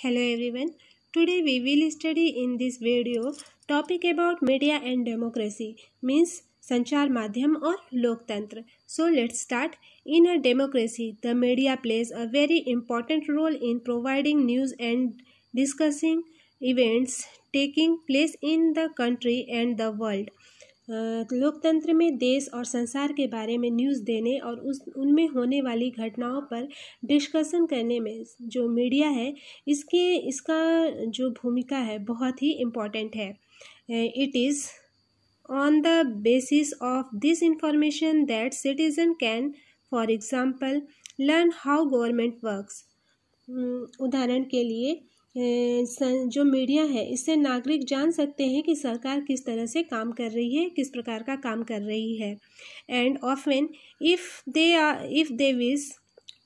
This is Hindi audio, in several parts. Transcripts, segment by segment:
Hello everyone. Today we will study in this video topic about media and democracy means Sanchar Madhyam or Loktantra. So let's start. In a democracy, the media plays a very important role in providing news and discussing events taking place in the country and the world. लोकतंत्र में देश और संसार के बारे में न्यूज़ देने और उस उनमें होने वाली घटनाओं पर डिस्कशन करने में जो मीडिया है इसके इसका जो भूमिका है बहुत ही इम्पॉर्टेंट है it is on the basis of this information that citizen can for example learn how government works उदाहरण के लिए जो मीडिया है इससे नागरिक जान सकते हैं कि सरकार किस तरह से काम कर रही है किस प्रकार का काम कर रही है and often if they are if they wish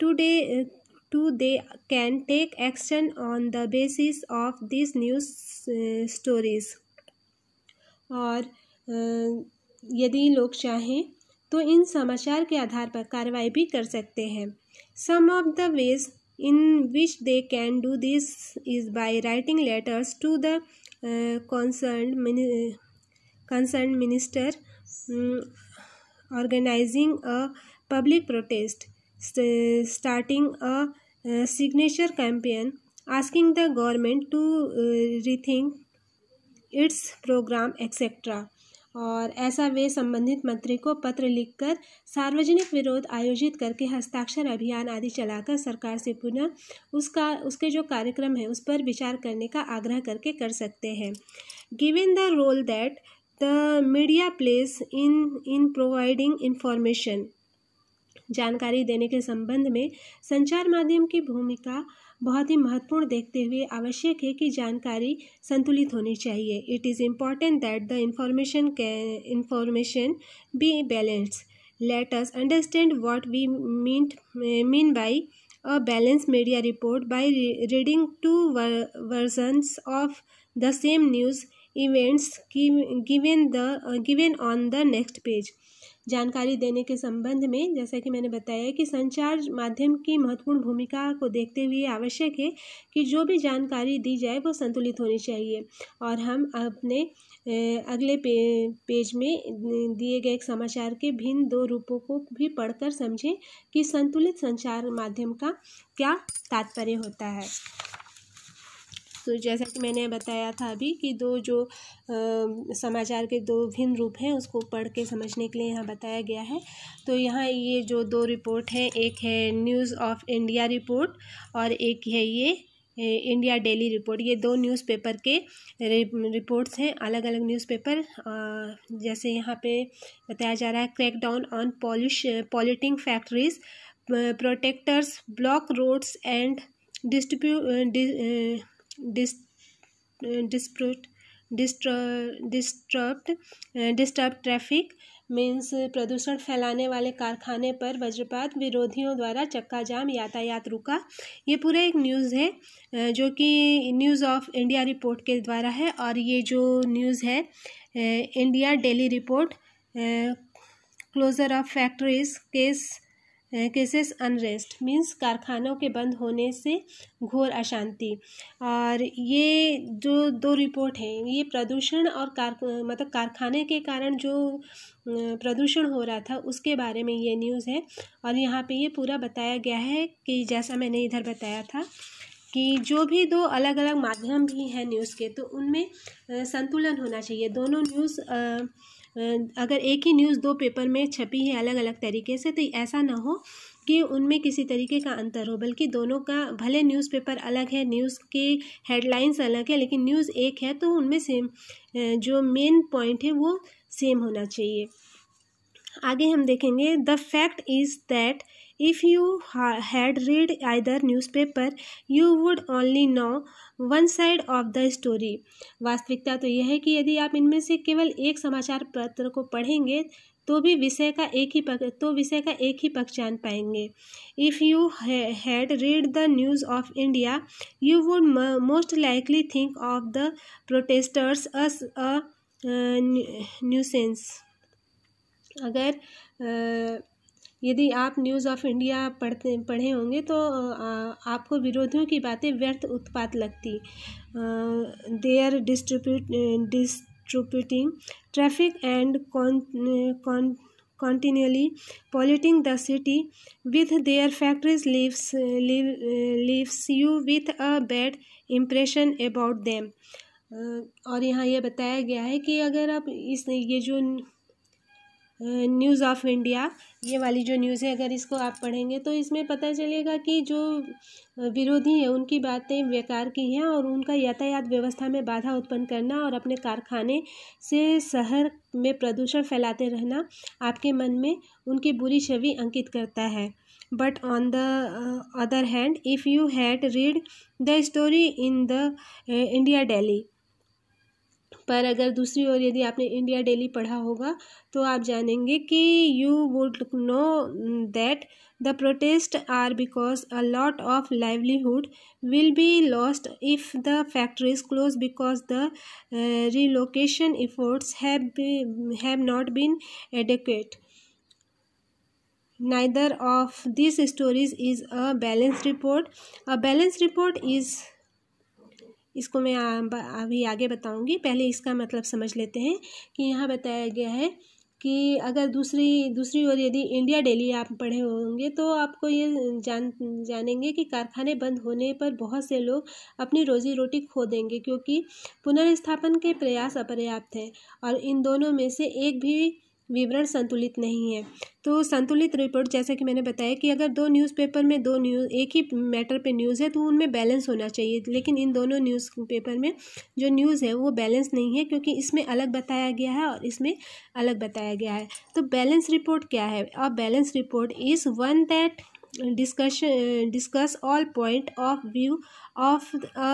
today to they can take action on the basis of this news stories और यदि लोग चाहें तो इन समाचार के आधार पर कार्रवाई भी कर सकते हैं some of the ways in which they can do this is by writing letters to the uh, concerned mini concerned minister um, organizing a public protest st starting a uh, signature campaign asking the government to uh, rethink its program etc और ऐसा वे संबंधित मंत्री को पत्र लिखकर सार्वजनिक विरोध आयोजित करके हस्ताक्षर अभियान आदि चलाकर सरकार से पुनः उसका उसके जो कार्यक्रम है उस पर विचार करने का आग्रह करके कर सकते हैं given the role that the media plays in in providing information जानकारी देने के संबंध में संचार माध्यम की भूमिका बहुत ही महत्वपूर्ण देखते हुए आवश्यक है कि जानकारी संतुलित होनी चाहिए it is important that the information information be balance let us understand what we mean mean by a balance media report by reading two versions of the same news events given the given on the next page जानकारी देने के संबंध में जैसा कि मैंने बताया कि संचार माध्यम की महत्वपूर्ण भूमिका को देखते हुए आवश्यक है कि जो भी जानकारी दी जाए वो संतुलित होनी चाहिए और हम अपने अगले पे, पेज में दिए गए एक समाचार के भिन्न दो रूपों को भी पढ़कर समझें कि संतुलित संचार माध्यम का क्या तात्पर्य होता है तो जैसा कि मैंने बताया था अभी कि दो जो आ, समाचार के दो भिन्न रूप हैं उसको पढ़ के समझने के लिए यहाँ बताया गया है तो यहाँ ये जो दो रिपोर्ट हैं एक है न्यूज़ ऑफ इंडिया रिपोर्ट और एक है ये इंडिया डेली रिपोर्ट ये दो न्यूज़पेपर के रिपोर्ट्स हैं अलग अलग न्यूज़पेपर जैसे यहाँ पे बताया जा रहा है crackdown on pollution polluting factories protectors block roads and distribute dis disrupt disturb disturb traffic means प्रदूषण फैलाने वाले कारखाने पर वज्रपात विरोधियों द्वारा चक्का जाम यातायात रुका ये पूरा एक न्यूज़ है जो कि न्यूज़ ऑफ इंडिया रिपोर्ट के द्वारा है और ये जो न्यूज़ है India daily report closure of factories case cases unrest means कारखानों के बंद होने से घोर अशांति और ये जो दो रिपोर्ट है ये प्रदूषण और कार मतलब कारखाने के कारण जो प्रदूषण हो रहा था उसके बारे में ये न्यूज़ है और यहाँ पे ये पूरा बताया गया है कि जैसा मैंने इधर बताया था कि जो भी दो अलग अलग माध्यम भी हैं न्यूज़ के तो उनमें संतुलन होना चाहिए दोनों न्यूज़ अगर एक ही न्यूज़ दो पेपर में छपी है अलग अलग तरीके से तो ऐसा ना हो कि उनमें किसी तरीके का अंतर हो बल्कि दोनों का भले न्यूज़पेपर अलग है न्यूज़ के हेडलाइंस अलग है लेकिन न्यूज़ एक है तो उनमें सेम जो मेन पॉइंट है वो सेम होना चाहिए आगे हम देखेंगे the fact is that if you ha had read either newspaper you would only know one side of the story वास्तविकता तो यह है कि यदि आप इनमें से केवल एक समाचार पत्र को पढ़ेंगे तो भी विषय का एक ही पक तो विषय का एक ही पक्ष जान पाएंगे if you had read the news of India you would most likely think of the protesters as a nuisance अगर uh, यदि आप न्यूज़ ऑफ इंडिया पढ़ते पढ़े होंगे तो आपको विरोधियों की बातें व्यर्थ उत्पाद लगती they are distribute distributing traffic and continuously polluting the city with their factories leaves leaves you with a bad impression about them और यहाँ यह बताया गया है कि अगर आप इस ये जो न्यूज़ ऑफ इंडिया ये वाली जो न्यूज़ है अगर इसको आप पढ़ेंगे तो इसमें पता चलेगा कि जो विरोधी हैं उनकी बातें बेकार की हैं और उनका यातायात व्यवस्था में बाधा उत्पन्न करना और अपने कारखाने से शहर में प्रदूषण फैलाते रहना आपके मन में उनकी बुरी छवि अंकित करता है but on the other hand if you had read the story in the India daily पर अगर दूसरी ओर यदि आपने इंडिया डेली पढ़ा होगा तो आप जानेंगे कि you would know that the protest are because a lot of livelihood will be lost if the factories close because the relocation efforts have not been adequate neither of this stories is a balance report a balance report is इसको मैं अभी आगे बताऊंगी पहले इसका मतलब समझ लेते हैं कि यहाँ बताया गया है कि अगर दूसरी दूसरी ओर यदि इंडिया डेली आप पढ़े होंगे तो आपको ये जान जानेंगे कि कारखाने बंद होने पर बहुत से लोग अपनी रोजी रोटी खो देंगे क्योंकि पुनर्स्थापन के प्रयास अपर्याप्त हैं और इन दोनों में से एक भी विवरण संतुलित नहीं है तो संतुलित रिपोर्ट जैसा कि मैंने बताया कि अगर दो न्यूज़पेपर में दो न्यूज़ एक ही मैटर पे न्यूज़ है तो उनमें बैलेंस होना चाहिए लेकिन इन दोनों न्यूज़ पेपर में जो न्यूज़ है वो बैलेंस नहीं है क्योंकि इसमें अलग बताया गया है और इसमें अलग बताया गया है तो बैलेंस रिपोर्ट क्या है a balance report is one that discussion discuss all point of view of a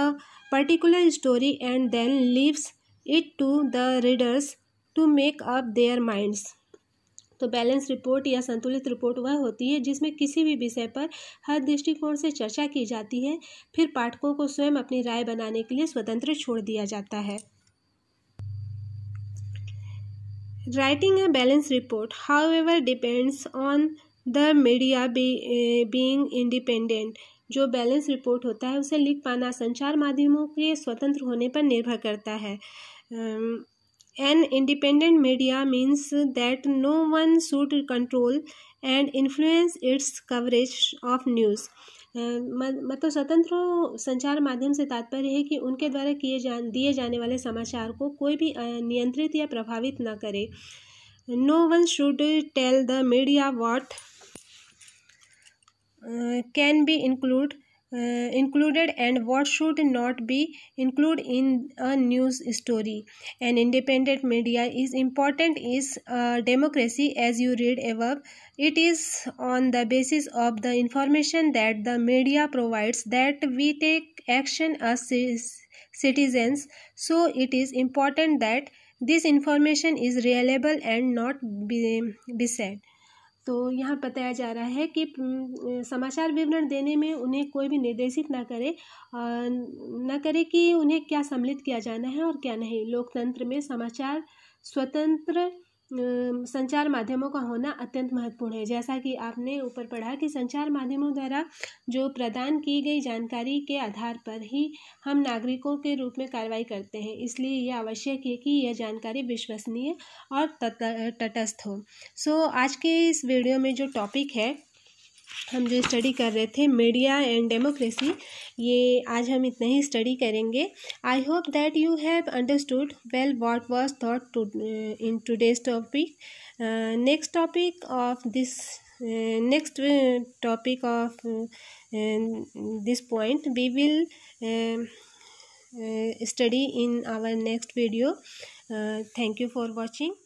particular story and then leaves it to the readers to make up their minds तो बैलेंस रिपोर्ट या संतुलित रिपोर्ट वह होती है जिसमें किसी भी विषय पर हर दृष्टिकोण से चर्चा की जाती है फिर पाठकों को स्वयं अपनी राय बनाने के लिए स्वतंत्र छोड़ दिया जाता है writing a balance report however depends on the media being independent जो बैलेंस रिपोर्ट होता है उसे लिख पाना संचार माध्यमों के स्वतंत्र होने पर निर्भर करता है an independent media means that no one should control and influence its coverage of news मतलब स्वतंत्र संचार माध्यम से तात्पर्य है कि उनके द्वारा किए जा दिए जाने वाले समाचार को कोई भी नियंत्रित या प्रभावित न करे no one should tell the media what can be include uh, included and what should not be included in a news story an independent media is important is uh, democracy as you read above it is on the basis of the information that the media provides that we take action as citizens so it is important that this information is reliable and not be, be said तो यहाँ बताया जा रहा है कि समाचार विवरण देने में उन्हें कोई भी निर्देशित ना करे न करे कि उन्हें क्या सम्मिलित किया जाना है और क्या नहीं लोकतंत्र में समाचार स्वतंत्र संचार माध्यमों का होना अत्यंत महत्वपूर्ण है जैसा कि आपने ऊपर पढ़ा कि संचार माध्यमों द्वारा जो प्रदान की गई जानकारी के आधार पर ही हम नागरिकों के रूप में कार्रवाई करते हैं इसलिए यह आवश्यक है कि यह जानकारी विश्वसनीय और तटस्थ हो सो आज के इस वीडियो में जो टॉपिक है हम जो स्टडी कर रहे थे मीडिया एंड डेमोक्रेसी ये आज हम इतना ही स्टडी करेंगे I hope that you have understood well what was taught to in today's topic next topic of this next topic of this point we will study in our next video thank you for watching